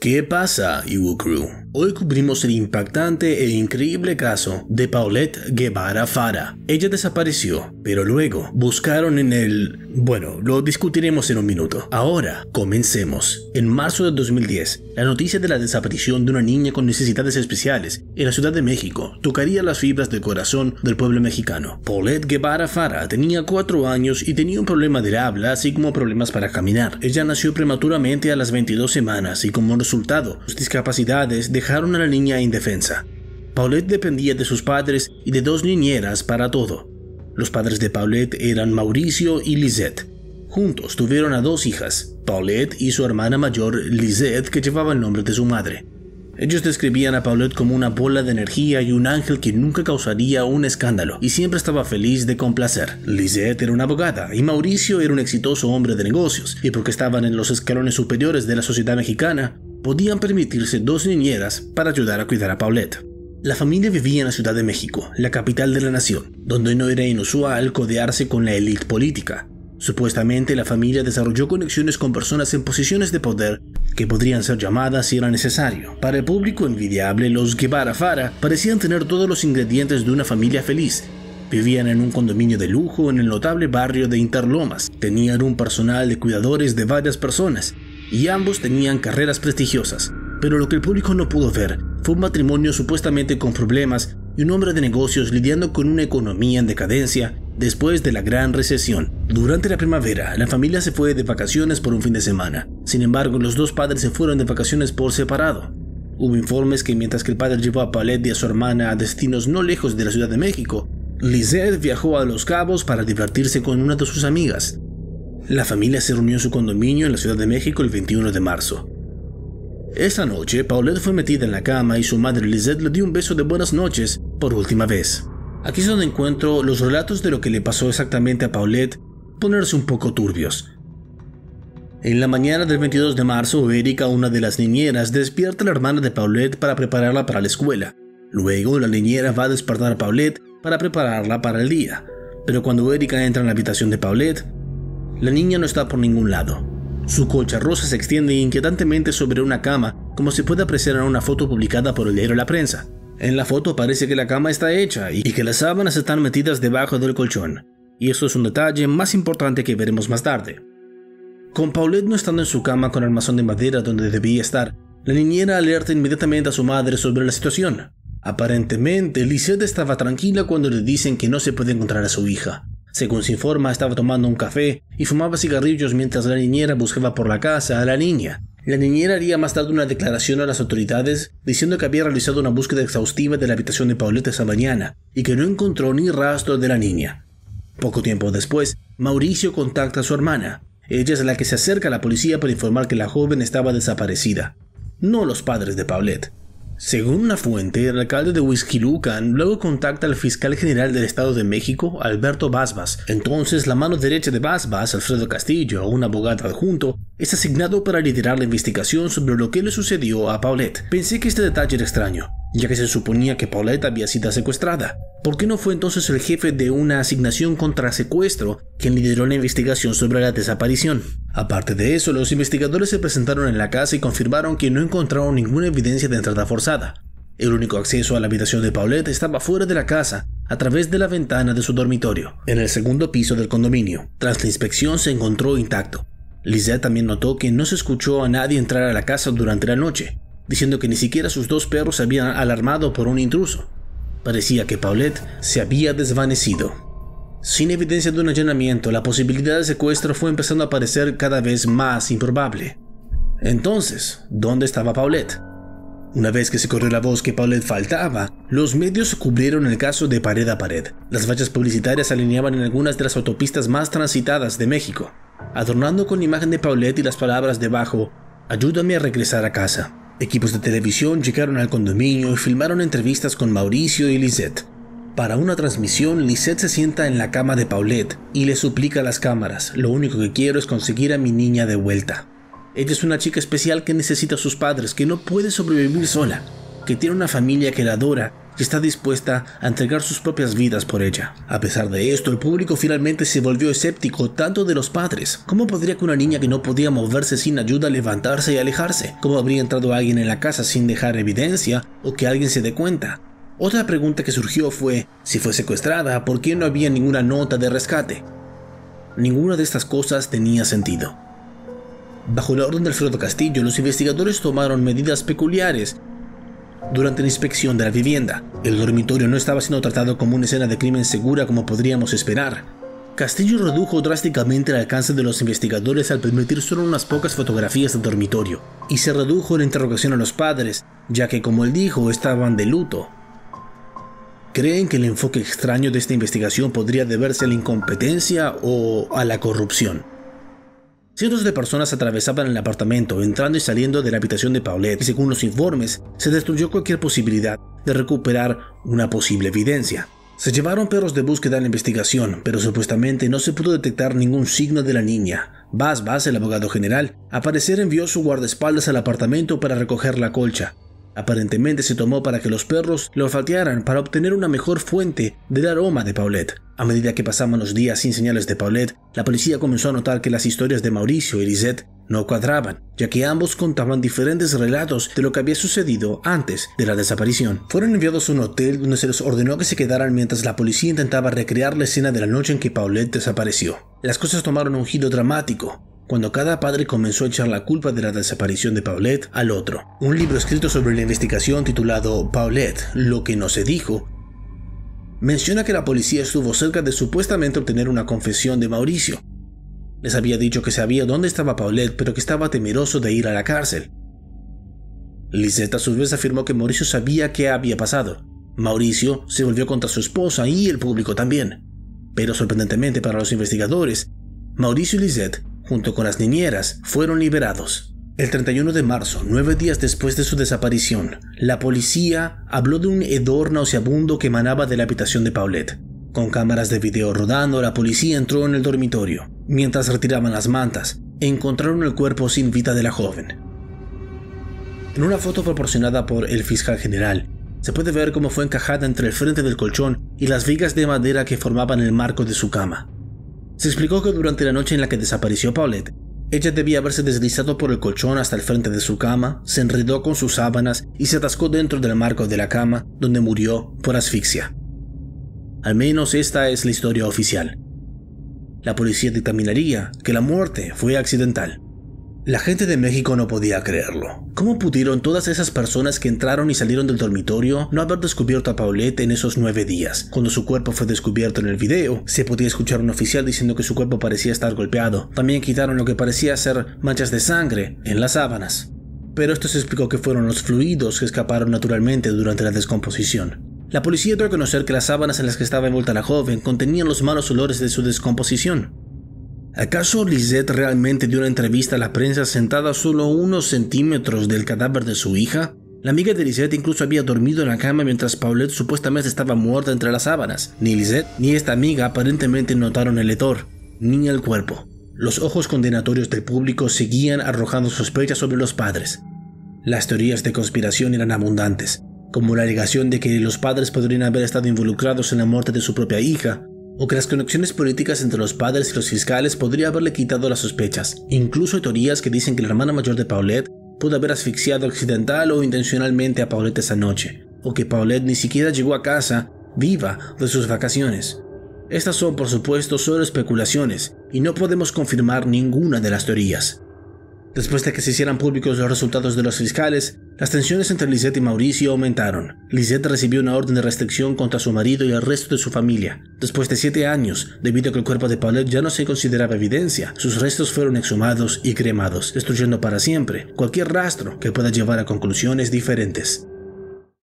¿Qué pasa, Yuukru? Crew? Hoy cubrimos el impactante e increíble caso de Paulette Guevara Fara. Ella desapareció, pero luego buscaron en el... Bueno, lo discutiremos en un minuto. Ahora, comencemos. En marzo de 2010, la noticia de la desaparición de una niña con necesidades especiales en la Ciudad de México tocaría las fibras del corazón del pueblo mexicano. Paulette Guevara Fara tenía 4 años y tenía un problema del habla, así como problemas para caminar. Ella nació prematuramente a las 22 semanas y como resultado, sus discapacidades de dejaron a la niña indefensa. Paulette dependía de sus padres y de dos niñeras para todo. Los padres de Paulette eran Mauricio y Lisette. Juntos tuvieron a dos hijas, Paulette y su hermana mayor Lisette, que llevaba el nombre de su madre. Ellos describían a Paulette como una bola de energía y un ángel que nunca causaría un escándalo y siempre estaba feliz de complacer. Lisette era una abogada y Mauricio era un exitoso hombre de negocios, y porque estaban en los escalones superiores de la sociedad mexicana, podían permitirse dos niñeras para ayudar a cuidar a Paulette. La familia vivía en la Ciudad de México, la capital de la nación, donde no era inusual codearse con la élite política. Supuestamente la familia desarrolló conexiones con personas en posiciones de poder que podrían ser llamadas si era necesario. Para el público envidiable, los Guevara Fara parecían tener todos los ingredientes de una familia feliz, Vivían en un condominio de lujo en el notable barrio de Interlomas. Tenían un personal de cuidadores de varias personas y ambos tenían carreras prestigiosas, pero lo que el público no pudo ver fue un matrimonio supuestamente con problemas y un hombre de negocios lidiando con una economía en decadencia después de la gran recesión. Durante la primavera, la familia se fue de vacaciones por un fin de semana. Sin embargo, los dos padres se fueron de vacaciones por separado. Hubo informes que mientras que el padre llevó a Paulette y a su hermana a destinos no lejos de la Ciudad de México, Lizette viajó a Los Cabos para divertirse con una de sus amigas, la familia se reunió en su condominio en la Ciudad de México el 21 de marzo. Esa noche, Paulette fue metida en la cama y su madre Lizette le dio un beso de buenas noches por última vez. Aquí es donde encuentro los relatos de lo que le pasó exactamente a Paulette ponerse un poco turbios. En la mañana del 22 de marzo, Erika, una de las niñeras, despierta a la hermana de Paulette para prepararla para la escuela. Luego, la niñera va a despertar a Paulette para prepararla para el día. Pero cuando Erika entra en la habitación de Paulette, la niña no está por ningún lado. Su colcha rosa se extiende inquietantemente sobre una cama, como se puede apreciar en una foto publicada por el diario La Prensa. En la foto parece que la cama está hecha y que las sábanas están metidas debajo del colchón, y esto es un detalle más importante que veremos más tarde. Con Paulette no estando en su cama con el armazón de madera donde debía estar, la niñera alerta inmediatamente a su madre sobre la situación. Aparentemente, Lisette estaba tranquila cuando le dicen que no se puede encontrar a su hija. Según se informa, estaba tomando un café y fumaba cigarrillos mientras la niñera buscaba por la casa a la niña. La niñera haría más tarde una declaración a las autoridades diciendo que había realizado una búsqueda exhaustiva de la habitación de Paulette esa mañana y que no encontró ni rastro de la niña. Poco tiempo después, Mauricio contacta a su hermana. Ella es la que se acerca a la policía para informar que la joven estaba desaparecida, no los padres de Paulette. Según una fuente, el alcalde de Huizquilucan luego contacta al fiscal general del Estado de México, Alberto Basbas. Entonces, la mano derecha de Basbas, Alfredo Castillo, un abogado adjunto, es asignado para liderar la investigación sobre lo que le sucedió a Paulette. Pensé que este detalle era extraño, ya que se suponía que Paulette había sido secuestrada. ¿Por qué no fue entonces el jefe de una asignación contra secuestro quien lideró la investigación sobre la desaparición? Aparte de eso, los investigadores se presentaron en la casa y confirmaron que no encontraron ninguna evidencia de entrada forzada. El único acceso a la habitación de Paulette estaba fuera de la casa, a través de la ventana de su dormitorio, en el segundo piso del condominio. Tras la inspección se encontró intacto. Lizette también notó que no se escuchó a nadie entrar a la casa durante la noche, diciendo que ni siquiera sus dos perros se habían alarmado por un intruso. Parecía que Paulette se había desvanecido. Sin evidencia de un allanamiento, la posibilidad de secuestro fue empezando a parecer cada vez más improbable. Entonces, ¿dónde estaba Paulette? Una vez que se corrió la voz que Paulette faltaba, los medios cubrieron el caso de pared a pared. Las vallas publicitarias alineaban en algunas de las autopistas más transitadas de México, adornando con la imagen de Paulette y las palabras debajo, ayúdame a regresar a casa. Equipos de televisión llegaron al condominio y filmaron entrevistas con Mauricio y Lisette. Para una transmisión, Lisette se sienta en la cama de Paulette y le suplica a las cámaras, lo único que quiero es conseguir a mi niña de vuelta. Ella es una chica especial que necesita a sus padres, que no puede sobrevivir sola, que tiene una familia que la adora y está dispuesta a entregar sus propias vidas por ella. A pesar de esto, el público finalmente se volvió escéptico tanto de los padres. ¿Cómo podría que una niña que no podía moverse sin ayuda levantarse y alejarse? ¿Cómo habría entrado alguien en la casa sin dejar evidencia o que alguien se dé cuenta? Otra pregunta que surgió fue, si fue secuestrada, ¿por qué no había ninguna nota de rescate? Ninguna de estas cosas tenía sentido. Bajo la orden de Alfredo Castillo, los investigadores tomaron medidas peculiares durante la inspección de la vivienda. El dormitorio no estaba siendo tratado como una escena de crimen segura como podríamos esperar. Castillo redujo drásticamente el alcance de los investigadores al permitir solo unas pocas fotografías del dormitorio, y se redujo la interrogación a los padres, ya que como él dijo, estaban de luto creen que el enfoque extraño de esta investigación podría deberse a la incompetencia o a la corrupción. Cientos de personas atravesaban el apartamento, entrando y saliendo de la habitación de Paulette, y según los informes, se destruyó cualquier posibilidad de recuperar una posible evidencia. Se llevaron perros de búsqueda a la investigación, pero supuestamente no se pudo detectar ningún signo de la niña. Bas Bas, el abogado general, al parecer envió su guardaespaldas al apartamento para recoger la colcha, Aparentemente se tomó para que los perros lo olfatearan para obtener una mejor fuente del aroma de Paulette. A medida que pasaban los días sin señales de Paulette, la policía comenzó a notar que las historias de Mauricio y Lisette no cuadraban, ya que ambos contaban diferentes relatos de lo que había sucedido antes de la desaparición. Fueron enviados a un hotel donde se les ordenó que se quedaran mientras la policía intentaba recrear la escena de la noche en que Paulette desapareció. Las cosas tomaron un giro dramático, cuando cada padre comenzó a echar la culpa de la desaparición de Paulette al otro. Un libro escrito sobre la investigación titulado Paulette, lo que no se dijo, menciona que la policía estuvo cerca de supuestamente obtener una confesión de Mauricio. Les había dicho que sabía dónde estaba Paulette, pero que estaba temeroso de ir a la cárcel. Lisette a su vez afirmó que Mauricio sabía qué había pasado. Mauricio se volvió contra su esposa y el público también. Pero sorprendentemente para los investigadores, Mauricio y Lisette junto con las niñeras, fueron liberados. El 31 de marzo, nueve días después de su desaparición, la policía habló de un hedor nauseabundo que emanaba de la habitación de Paulette. Con cámaras de video rodando, la policía entró en el dormitorio. Mientras retiraban las mantas, encontraron el cuerpo sin vida de la joven. En una foto proporcionada por el fiscal general, se puede ver cómo fue encajada entre el frente del colchón y las vigas de madera que formaban el marco de su cama. Se explicó que durante la noche en la que desapareció Paulette, ella debía haberse deslizado por el colchón hasta el frente de su cama, se enredó con sus sábanas y se atascó dentro del marco de la cama, donde murió por asfixia. Al menos esta es la historia oficial. La policía determinaría que la muerte fue accidental. La gente de México no podía creerlo. ¿Cómo pudieron todas esas personas que entraron y salieron del dormitorio no haber descubierto a Paulette en esos nueve días? Cuando su cuerpo fue descubierto en el video, se podía escuchar un oficial diciendo que su cuerpo parecía estar golpeado. También quitaron lo que parecía ser manchas de sangre en las sábanas. Pero esto se explicó que fueron los fluidos que escaparon naturalmente durante la descomposición. La policía dio a conocer que las sábanas en las que estaba envuelta la joven contenían los malos olores de su descomposición, ¿Acaso Lisette realmente dio una entrevista a la prensa sentada solo unos centímetros del cadáver de su hija? La amiga de Lisette incluso había dormido en la cama mientras Paulette supuestamente estaba muerta entre las sábanas. Ni Lisette ni esta amiga aparentemente notaron el hedor, ni el cuerpo. Los ojos condenatorios del público seguían arrojando sospechas sobre los padres. Las teorías de conspiración eran abundantes, como la alegación de que los padres podrían haber estado involucrados en la muerte de su propia hija, o que las conexiones políticas entre los padres y los fiscales podría haberle quitado las sospechas. Incluso hay teorías que dicen que la hermana mayor de Paulette pudo haber asfixiado accidental o intencionalmente a Paulette esa noche, o que Paulette ni siquiera llegó a casa viva de sus vacaciones. Estas son, por supuesto, solo especulaciones y no podemos confirmar ninguna de las teorías. Después de que se hicieran públicos los resultados de los fiscales, las tensiones entre Lisette y Mauricio aumentaron. Lisette recibió una orden de restricción contra su marido y el resto de su familia. Después de siete años, debido a que el cuerpo de Paulette ya no se consideraba evidencia, sus restos fueron exhumados y cremados, destruyendo para siempre cualquier rastro que pueda llevar a conclusiones diferentes.